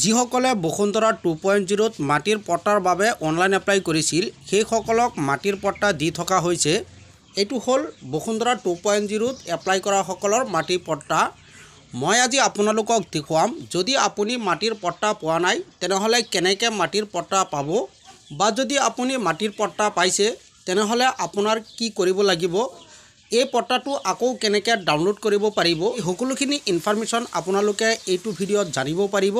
যিসকলে বসুন্ধৰা two point জিৰ'ত মাটিৰ পট্টাৰ বাবে অনলাইন এপ্লাই কৰিছিল সেইসকলক মাটিৰ পট্টা দি থকা হৈছে এইটো হ'ল বসুন্ধৰা টু পইণ্ট জিৰ'ত এপ্লাই কৰাসকলৰ মাটিৰ পট্টা মই আজি আপোনালোকক দেখুৱাম যদি আপুনি মাটিৰ পট্টা পোৱা নাই তেনেহ'লে কেনেকৈ মাটিৰ পট্টা পাব বা যদি আপুনি মাটিৰ পট্টা পাইছে তেনেহ'লে আপোনাৰ কি কৰিব লাগিব এই পট্টাটো আকৌ কেনেকৈ ডাউনলোড কৰিব পাৰিব সকলোখিনি ইনফৰ্মেশ্যন আপোনালোকে এইটো ভিডিঅ'ত জানিব পাৰিব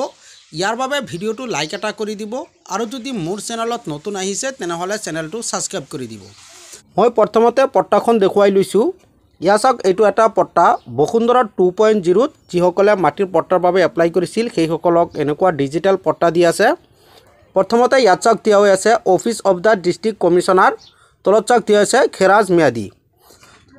ইয়ার ভিডিও তো লাইক এটা করে দিব আর যদি মূর চ্যানেল নতুন আছে তেনহলে চ্যানেলটো সাবস্ক্রাইব করে দিব মই প্রথমতে পট্টাখন দেখাই লৈছো ইয়া চাক এইটো এটা পট্টা বসুন্ধরা টু পয়েন্ট জিরোত যখন মাটির পট্টার এপ্লাই করেছিল সেই সকলক এনেকা ডিজিটাল পট্টা দিয়ে আছে প্রথমতে ইয়াত চাক দিয়া হয়ে আছে office of the district commissioner তলত চাক দিয়া হয়েছে খেরাজ মেয়াদী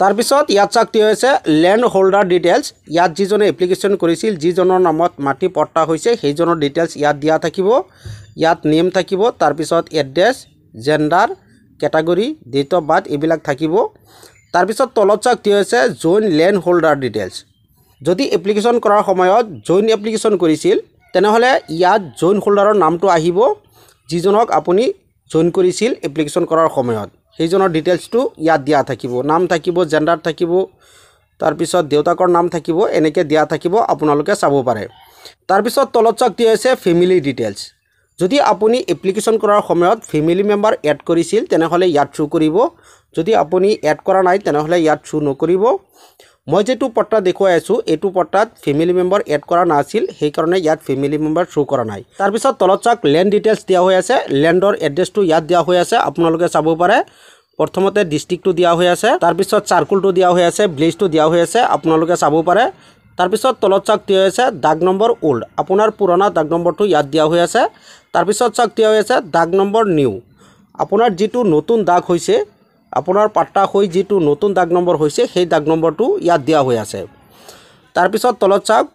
তাৰপিছত ইয়াত চাওক কি হৈছে লেণ্ড হোল্ডাৰ ডিটেইলছ ইয়াত যিজনে এপ্লিকেশ্যন কৰিছিল যিজনৰ নামত মাটি পট্টা হৈছে সেইজনৰ ডিটেইলছ ইয়াত দিয়া থাকিব ইয়াত নেম থাকিব তাৰপিছত address gender কেটাগৰী date of birth এইবিলাক থাকিব তাৰপিছত তলত চাওক কি হৈছে জইন লেণ্ড হোল্ডাৰ ডিটেইলছ যদি এপ্লিকেশ্যন কৰাৰ সময়ত জইন এপ্লিকেশ্যন কৰিছিল তেনেহ'লে ইয়াত জইন হোল্ডাৰৰ নামটো আহিব যিজনক আপুনি জইন কৰিছিল এপ্লিকেশ্যন কৰাৰ সময়ত সেইজনৰ ডিটেইলছটো ইয়াত দিয়া থাকিব নাম থাকিব জেণ্ডাৰ থাকিব তাৰপিছত দেউতাকৰ নাম থাকিব এনেকৈ দিয়া থাকিব আপোনালোকে চাব পাৰে তাৰপিছত তলত চাওক দিয়া হৈছে ফেমিলি ডিটেইলছ যদি আপুনি এপ্লিকেশ্যন কৰাৰ সময়ত ফেমিলি মেম্বাৰ এড কৰিছিল তেনেহ'লে ইয়াত থ্ৰু কৰিব যদি আপুনি এড কৰা নাই তেনেহ'লে ইয়াত থ্ৰু নকৰিব মই যিটো পট্টা দেখুৱাই আছোঁ এইটো পট্টাত ফেমিলি মেম্বাৰ এড কৰা নাছিল সেইকাৰণে ইয়াত ফেমিলি মেম্বাৰ শ্ব' কৰা নাই তাৰপিছত তলত চাওক লেণ্ড ডিটেইলছ দিয়া হৈ আছে লেণ্ডৰ এড্ৰেছটো ইয়াত দিয়া হৈ আছে আপোনালোকে চাব পাৰে প্ৰথমতে ডিষ্ট্ৰিক্টটো দিয়া হৈ আছে তাৰপিছত চাৰ্কুলটো দিয়া হৈ আছে ব্লিজটো দিয়া হৈ আছে আপোনালোকে চাব পাৰে তাৰপিছত তলত চাওক দিয়া আছে ডাক নম্বৰ অ'ল্ড আপোনাৰ পুৰণা ডাক নম্বৰটো ইয়াত দিয়া হৈ আছে তাৰপিছত চাওক দিয়া হৈ আছে ডাক নম্বৰ নিউ আপোনাৰ যিটো নতুন ডাক হৈছে আপোনাৰ পাট্টা হৈ যিটো নতুন দাগ নম্বৰ হৈছে সেই দাগ নম্বৰটো ইয়াত দিয়া হৈ আছে তাৰপিছত তলত চাওক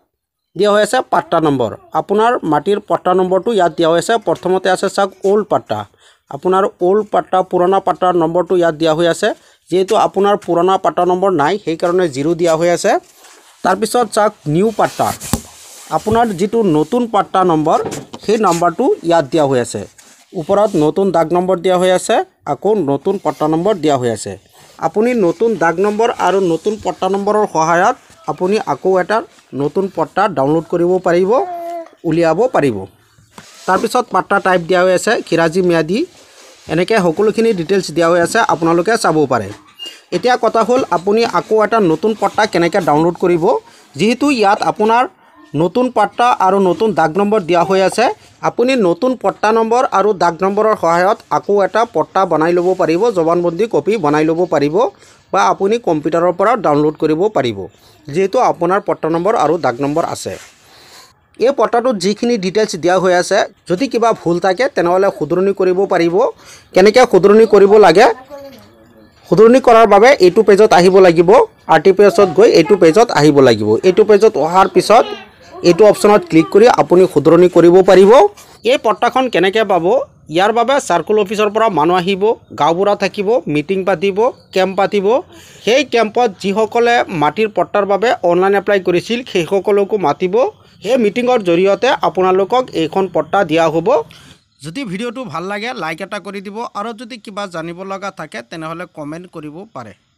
দিয়া হৈ আছে পাট্টা নম্বৰ আপোনাৰ মাটিৰ পাট্টা নম্বৰটো ইয়াত দিয়া হৈ আছে প্ৰথমতে আছে চাওক অল্ড পাট্টা আপোনাৰ অল্ড পাট্টা পুৰণা পাট্টাৰ নম্বৰটো ইয়াত দিয়া হৈ আছে যিহেতু আপোনাৰ পুৰণা পাট্টা নম্বৰ নাই সেইকাৰণে জিৰো দিয়া হৈ আছে তাৰপিছত চাওক নিউ পাট্টা আপোনাৰ যিটো নতুন পাট্টা নম্বৰ সেই নম্বৰটো ইয়াত দিয়া হৈ আছে ওপৰত নতুন দাগ নম্বৰ দিয়া হৈ আছে আকৌ নতুন পট্টা নম্বৰ দিয়া হৈ আছে আপুনি নতুন দাগ নম্বৰ আৰু নতুন পট্টা নম্বৰৰ সহায়ত আপুনি আকৌ এটা নতুন পট্টা ডাউনলোড কৰিব পাৰিব উলিয়াব পাৰিব তাৰপিছত পাট্টা টাইপ দিয়া হৈ আছে খিৰাজী ম্যাদী এনেকৈ সকলোখিনি ডিটেইলছ দিয়া হৈ আছে আপোনালোকে চাব পাৰে এতিয়া কথা হ'ল আপুনি আকৌ এটা নতুন পট্টা কেনেকৈ ডাউনলোড কৰিব যিহেতু ইয়াত আপোনাৰ নতুন পাট্টা আৰু নতুন দাগ নম্বৰ দিয়া হৈ আছে আপুনি নতুন পট্টা নম্বৰ আৰু ডাক নম্বৰৰ সহায়ত আকৌ এটা পট্টা বনাই ল'ব পাৰিব জবানবন্দী কপি বনাই ল'ব পাৰিব বা আপুনি কম্পিউটাৰৰ পৰা ডাউনলোড কৰিব পাৰিব যিহেতু আপোনাৰ পট্টা নম্বৰ আৰু ডাক নম্বৰ আছে এই পট্টাটোত যিখিনি ডিটেইলছ দিয়া হৈ আছে যদি কিবা ভুল থাকে তেনেহ'লে শুধৰণি কৰিব পাৰিব কেনেকৈ শুধৰণি কৰিব লাগে শুধৰণি কৰাৰ বাবে এইটো পেজত আহিব লাগিব আৰ টি পি এছত গৈ এইটো পেজত আহিব লাগিব এইটো পেজত অহাৰ পিছত এইটো অপশ্যনত ক্লিক কৰি আপুনি শুধৰণি কৰিব পাৰিব এই পট্টাখন কেনেকৈ পাব ইয়াৰ বাবে চাৰ্কুল অফিচৰ পৰা মানুহ আহিব গাঁওবুঢ়া থাকিব মিটিং পাতিব কেম্প পাতিব সেই কেম্পত যিসকলে মাটিৰ পট্টাৰ বাবে অনলাইন এপ্লাই কৰিছিল সেইসকলকো মাতিব সেই মিটিঙৰ জৰিয়তে আপোনালোকক এইখন পট্টা দিয়া হ'ব যদি ভিডিঅ'টো ভাল লাগে লাইক এটা কৰি দিব আৰু যদি কিবা জানিব লগা থাকে তেনেহ'লে কমেণ্ট কৰিব পাৰে